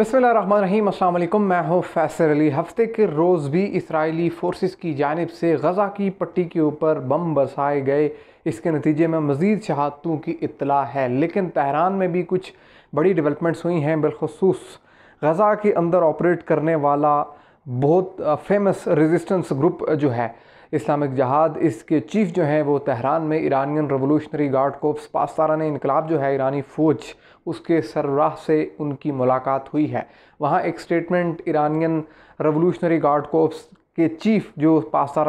अस्सलाम अल्लाम मैं हूँ फैसर अली हफ्ते के रोज़ भी इसराइली फोर्सेस की जानब से गज़ा की पट्टी के ऊपर बम बरसाए गए इसके नतीजे में मज़ीद शहादतों की इतला है लेकिन तहरान में भी कुछ बड़ी डेवलपमेंट्स हुई हैं बिलखसूस गज़ा के अंदर ऑपरेट करने वाला बहुत फेमस रेजिस्टेंस ग्रुप जो है इस्लामिक जहाद इसके चीफ जो हैं वो तहरान में ईरानियन रेवोल्यूशनरी गार्ड कोप्स ने इनकलाब जो है ईरानी फ़ौज उसके सरबराह से उनकी मुलाकात हुई है वहाँ एक statement Iranian revolutionary guard corps के चीफ जो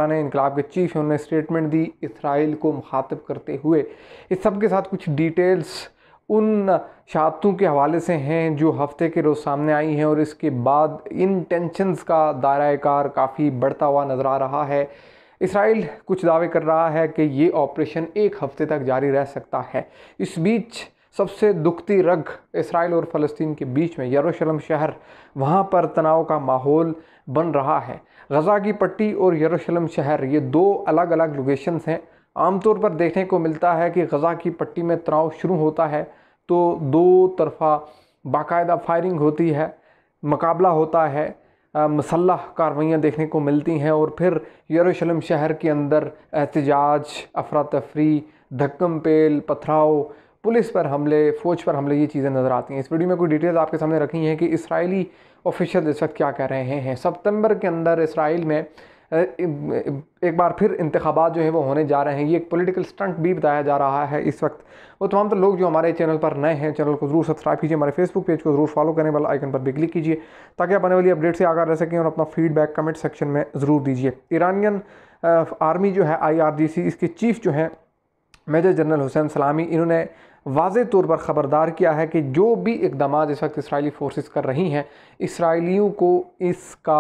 ने इनकलाब के चीफ हैं उन्होंने स्टेटमेंट दी इसराइल को मुखातब करते हुए इस सब के साथ कुछ डिटेल्स उन शहादतों के हवाले से हैं जो हफ्ते के रोज़ सामने आई हैं और इसके बाद इन टेंशनस का दायरा कार काफ़ी बढ़ता हुआ नज़र आ रहा है इसराइल कुछ दावे कर रहा है कि ये ऑपरेशन एक हफ्ते तक जारी रह सकता है इस बीच सबसे दुखती रग इसराइल और फ़लस्तीन के बीच में यरूशलेम शहर वहाँ पर तनाव का माहौल बन रहा है गज़ा की पट्टी और यरूशलेम शहर ये दो अलग अलग लोकेशंस हैं आमतौर पर देखने को मिलता है कि गज़ा की पट्टी में तनाव शुरू होता है तो दो तरफा बाकायदा फायरिंग होती है मुकाबला होता है मसल्ह कार्रवाइयाँ देखने को मिलती हैं और फिर यरूशलेम शहर के अंदर एहतजाज अफरा तफरी धक्कम पेल पथराव पुलिस पर हमले फ़ौज पर हमले ये चीज़ें नज़र आती हैं इस वीडियो में कोई डिटेल्स आपके सामने रखी हैं कि इसराइली ऑफिशियल इस वक्त क्या कह रहे हैं सितंबर के अंदर इसराइल में एक बार फिर इंतबात जो है वो होने जा रहे हैं ये एक पॉलिटिकल स्टंट भी बताया जा रहा है इस वक्त वो तमाम तो लोग जो हमारे चैनल पर नए हैं चैनल को ज़रूर सब्सक्राइब कीजिए हमारे फेसबुक पेज को ज़रूर फॉलो करें वाला आइकन पर भी क्लिक कीजिए ताकि आप आने वाली अपडेट से आगा रह सकें और अपना फीडबैक कमेंट सेक्शन में ज़रूर दीजिए ईरानियन आर्मी जो है आई इसके चीफ जो हैं मेजर जनरल हुसैन सलामी इन्होंने वाज तौर पर ख़बरदार किया है कि जो भी इकदाम इस वक्त इसराइली फ़ोर्स कर रही हैं इसराइलियों को इसका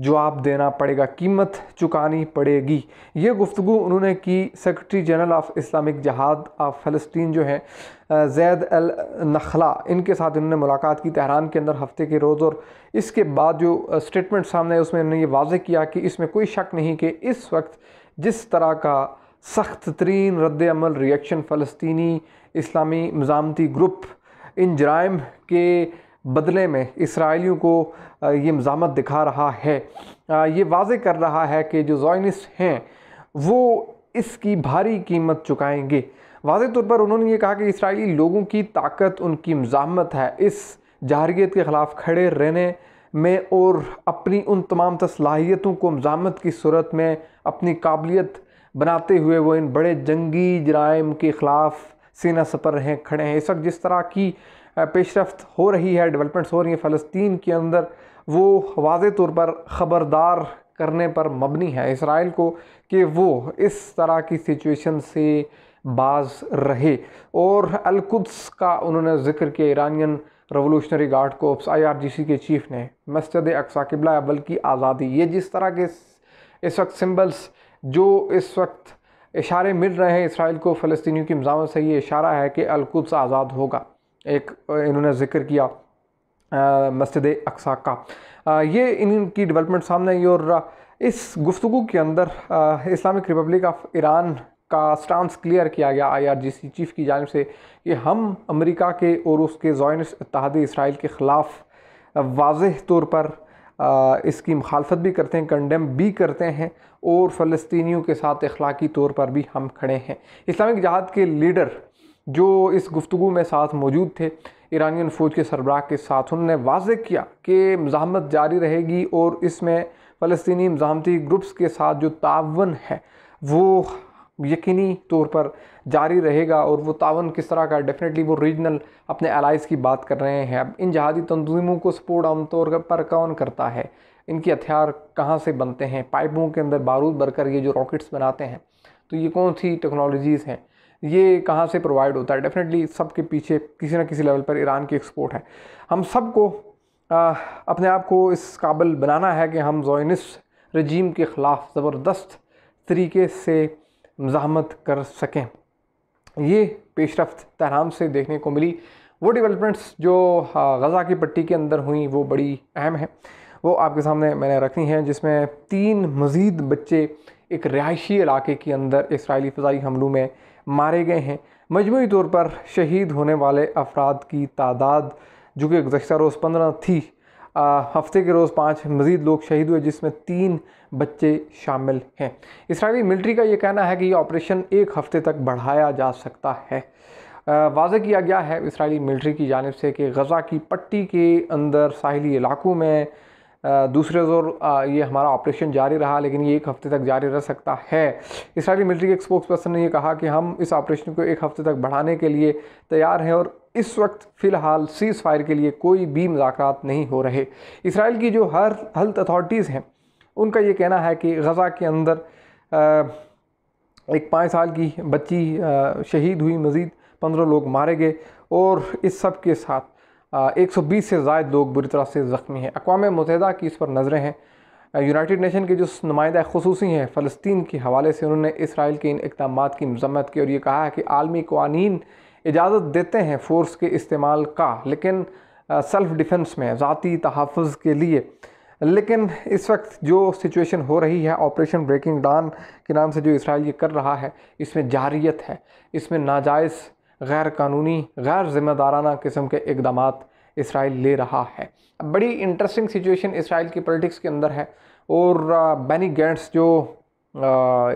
जो आप देना पड़ेगा कीमत चुकानी पड़ेगी ये गुफ्तु उन्होंने की secretary general of Islamic Jihad of फ़लस्तीन जो है जैद अल नखला इनके साथ इन्होंने मुलाकात की तहरान के अंदर हफ्ते के रोज़ और इसके बाद जो स्टेटमेंट सामने उसमें इन्होंने ये वाज किया कि इसमें कोई शक नहीं कि इस वक्त जिस तरह का सख्त तरीन रद्दमल रिएक्शन फ़लस्तनी इस्लामी मजामती ग्रुप इन जराइम के बदले में इसराइलियों को ये मजामत दिखा रहा है ये वाज कर रहा है कि जो जॉइनिस्ट हैं वो इसकी भारी कीमत चुकाएंगे वाज तौर पर उन्होंने ये कहा कि इसराइली लोगों की ताकत उनकी मजामत है इस जहरीत के ख़िलाफ़ खड़े रहने में और अपनी उन तमाम तलाहियतों को मजामत की सूरत में अपनी काबिलियत बनाते हुए वो इन बड़े जंगी जराइम के ख़िलाफ़ सीना सपर हैं खड़े हैं इस वक्त जिस तरह की पेशरफ हो रही है डेवलपमेंट्स हो रही हैं फ़लस्तीन के अंदर वो वाज तौर पर ख़बरदार करने पर मबनी है इसराइल को कि वो इस तरह की सिचुएशन से बाज रहे और अलकुद्स का उन्होंने जिक्र किया ईरानियन रेवोल्यूशनरी गार्ड जी आईआरजीसी के चीफ ने मस्जिद अक्सा किबला अबल की आज़ादी ये जिस तरह के इस वक्त सिंबल्स जो इस वक्त इशारे मिल रहे हैं इसराइल को फ़लस्तियों की मजामत से ये इशारा है कि अलकुद्स आज़ाद होगा एक इन्होंने जिक्र किया मस्जिद अक्सा का आ, ये इनकी डेवलपमेंट सामने आई और इस गुफ्तु के अंदर इस्लामिक रिपब्लिक ऑफ ईरान का स्टांस क्लियर किया गया आईआरजीसी चीफ की जानब से कि हम अमेरिका के और उसके जॉइनस इतिहादी इसराइल के ख़िलाफ़ वाज तौर पर आ, इसकी मुखालफत भी करते हैं कंडेम भी करते हैं और फ़लस्तनी के साथ अखलाकी तौर पर भी हम खड़े हैं इस्लामिक जहाद के लीडर जो इस गुफ्तु में साथ मौजूद थे ईरानियन फ़ौज के सरबराह के साथ उन्होंने वाज किया कि मजामत जारी रहेगी और इसमें फ़लस्तनी मजामती ग्रुप्स के साथ जो तावन है वो यकीनी तौर पर जारी रहेगा और वो तावन किस तरह का डेफिनेटली वो रीजनल अपने एलाइज की बात कर रहे हैं अब इन जहादी तंजीमों को सपोर्ट आमतौर पर कौन करता है इनके हथियार कहाँ से बनते हैं पाइपों के अंदर बारूद भरकर ये जो रॉकेट्स बनाते हैं तो ये कौन सी टेक्नोलॉजीज़ हैं ये कहाँ से प्रोवाइड होता है डेफिनेटली सब के पीछे किसी ना किसी लेवल पर ईरान की एक्सपोर्ट है हम सबको अपने आप को इस काबिल बनाना है कि हम जोनिस रजीम के ख़िलाफ़ ज़बरदस्त तरीके से मजामत कर सकें ये पेशरफ तहराम से देखने को मिली वो डेवलपमेंट्स जो गज़ा की पट्टी के अंदर हुई वो बड़ी अहम है वो आपके सामने मैंने रखनी है जिसमें तीन मज़ीद बच्चे एक रिहायशी इलाके के अंदर इसराइली फ़जाई हमलों में मारे गए हैं मजमू तौर पर शहीद होने वाले अफराद की तादाद जो कि गुजशत रोज़ पंद्रह थी हफ्ते के रोज़ पाँच मज़ीद लोग शहीद हुए जिसमें तीन बच्चे शामिल हैं इसराइली मिलिट्री का ये कहना है कि यह ऑपरेशन एक हफ़्ते तक बढ़ाया जा सकता है वाजह किया गया है इसराइली मिलिट्री की जानब से कि गज़ा की पट्टी के अंदर साहली इलाकों में दूसरे जोर ये हमारा ऑपरेशन जारी रहा लेकिन ये एक हफ्ते तक जारी रह सकता है इसराइली मिलिट्री के स्पोक्स पर्सन ने यह कहा कि हम इस ऑपरेशन को एक हफ्ते तक बढ़ाने के लिए तैयार हैं और इस वक्त फ़िलहाल सीज़ फायर के लिए कोई भी मजाक नहीं हो रहे इसराइल की जो हर हेल्थ अथॉरिटीज़ हैं उनका ये कहना है कि गज़ा के अंदर एक पाँच साल की बच्ची शहीद हुई मज़ीद पंद्रह लोग मारे गए और इस सब के साथ 120 से ज़ायद लोग बुरी तरह से ज़ख्मी हैं अकवा मुतहदा की इस पर नज़रें हैं यूनाइटेड नेशन के जो नुमाइंदा खसूसी हैं फ़लस्तीन के हवाले से उन्होंने इसराइल के इन इकदाम की मजम्मत की और ये कहा है कि आलमी कवानीन इजाज़त देते हैं फ़ोर्स के इस्तेमाल का लेकिन सेल्फ़ डिफेंस में ज़ाती तहफ़ के लिए लेकिन इस वक्त जो सिचुएशन हो रही है ऑपरेशन ब्रेकिंग डान के नाम से जो इसराइल ये कर रहा है इसमें जारियत है इसमें नाजायज़ गैर कानूनी गैर ज़िम्मेदाराना किस्म के इकदाम इसराइल ले रहा है बड़ी इंटरेस्टिंग सिचुएशन इसराइल की पॉलिटिक्स के अंदर है और बैनी गेंट्स जो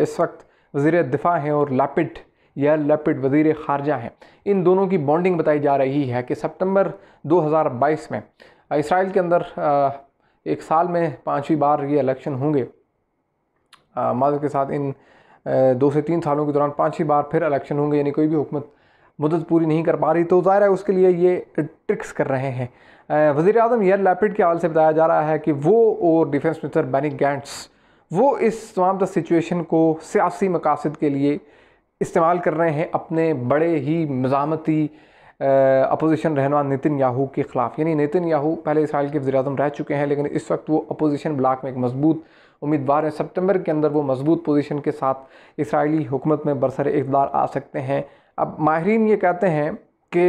इस वक्त वजीर दिफा हैं और लैपिड या लैपिड वजीर खारजा हैं इन दोनों की बॉन्डिंग बताई जा रही है कि सितंबर 2022 में इसराइल के अंदर एक साल में पांचवी बार ये इलेक्शन होंगे माजर के साथ इन दो से तीन सालों के दौरान पाँचवीं बार फिर इलेक्शन होंगे यानी कोई भी हुकूमत मदद पूरी नहीं कर पा रही तो ज़ाहिर है उसके लिए ये ट्रिक्स कर रहे हैं वजीर अजम यर लैपिड के हवाले से बताया जा रहा है कि वो और डिफेंस मिनिस्टर बैनिक गैंट्स वो इस तमाम सिचुएशन को सियासी मकासद के लिए इस्तेमाल कर रहे हैं अपने बड़े ही मजामती अपोजिशन रहनुमा नितिन याहू के ख़िलाफ़ यानी नितिन याहू पहले इसराइल के वजी रह चुके हैं लेकिन इस वक्त वो अपोजिशन ब्लाक में एक मजबूत उम्मीदवार हैं सितंबर के अंदर वो मजबूत पोजीशन के साथ इसराइली हुकूमत में बरसर इकदार आ सकते हैं अब माहरीन ये कहते हैं कि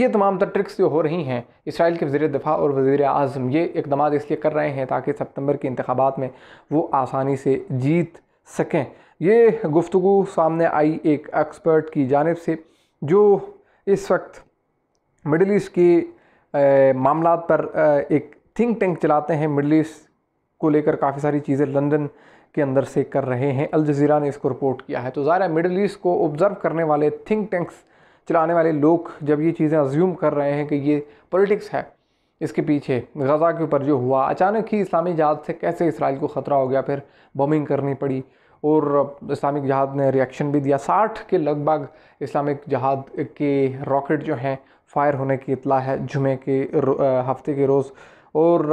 ये तमाम तर ट्रिक्स जो हो रही हैं इसराइल के वज़ी दफ़ा और वज़ी अज़म ये इकदाम इसलिए कर रहे हैं ताकि सप्तम्बर के इंतबात में वो आसानी से जीत सकें ये गुफ्तु सामने आई एक एक्सपर्ट की जानब से जो इस वक्त मिडल ईस्ट के मामला पर एक थिंक टैंक चलाते हैं मिडल ईस्ट को लेकर काफ़ी सारी चीज़ें लंदन के अंदर से कर रहे हैं अल जजीरा ने इसको रिपोर्ट किया है तो ज़ाहिर है मिडल ईस्ट को ऑब्ज़र्व करने वाले थिंक टैंक्स चलाने वाले लोग जब ये चीज़ें अज्यूम कर रहे हैं कि ये पॉलिटिक्स है इसके पीछे गज़ा के ऊपर जो हुआ अचानक ही इस्लामी जहाद से कैसे इसराइल को ख़तरा हो गया फिर बॉम्बिंग करनी पड़ी और इस्लामिक जहाज ने रिएक्शन भी दिया साठ के लगभग इस्लामिक जहाद के रॉकेट जो हैं फायर होने की इतला है जुमे के हफ्ते के रोज़ और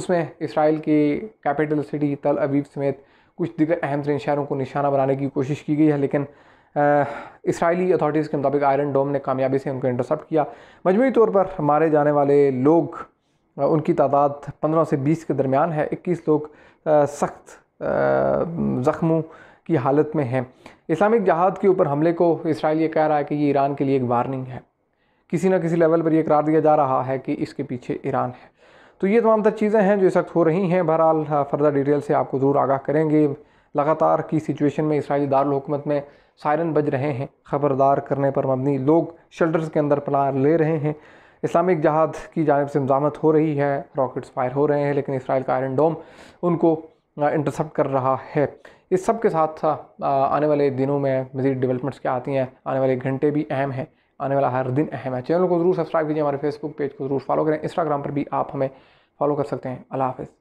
उसमें इसराइल की कैपिटल सिटी तल अबीब समेत कुछ दिग्गर अहम तरीन शहरों को निशाना बनाने की कोशिश की गई है लेकिन इसराइली अथॉरिटीज़ के मुताबिक आयरन डोम ने कामयाबी से उनको इंटरसप्ट किया मजमू तौर पर मारे जाने वाले लोग उनकी तादाद पंद्रह से बीस के दरमियान है इक्कीस लोग सख्त ज़ख्मों की हालत में हैं इस्लामिक जहाद के ऊपर हमले को इसराइल ये कह रहा है कि ये ईरान के लिए एक वार्निंग है किसी न किसी लेवल पर यह करार दिया जा रहा है कि इसके पीछे ईरान है तो ये तमाम तर चीज़ें हैं जो इस वक्त हो रही हैं बहरहाल हाँ, फर्दर डिटेल से आपको ज़रूर आगाह करेंगे लगातार की सिचुएशन में इसराइली दारकूमत में सायरन बज रहे हैं ख़बरदार करने पर मबनी लोग शेल्टर्स के अंदर पला ले रहे हैं इस्लामिक जहाद की जानब से मजामत हो रही है रॉकेट्स फायर हो रहे हैं लेकिन इसराइल का आयरन डोम उनको इंटरसेप्ट कर रहा है इस सब के साथ हाँ, आने वाले दिनों में मज़ीद डेवलपमेंट्स क्या आती हैं आने वाले घंटे भी अहम हैं आने वाला हर दिन अहम है चैनल को ज़रूर सब्सक्राइब कीजिए हमारे फेसबुक पेज को ज़रूर फॉलो करें इंस्टाग्राम पर भी आप हमें फॉलो कर सकते हैं अल्लाह हाफिज़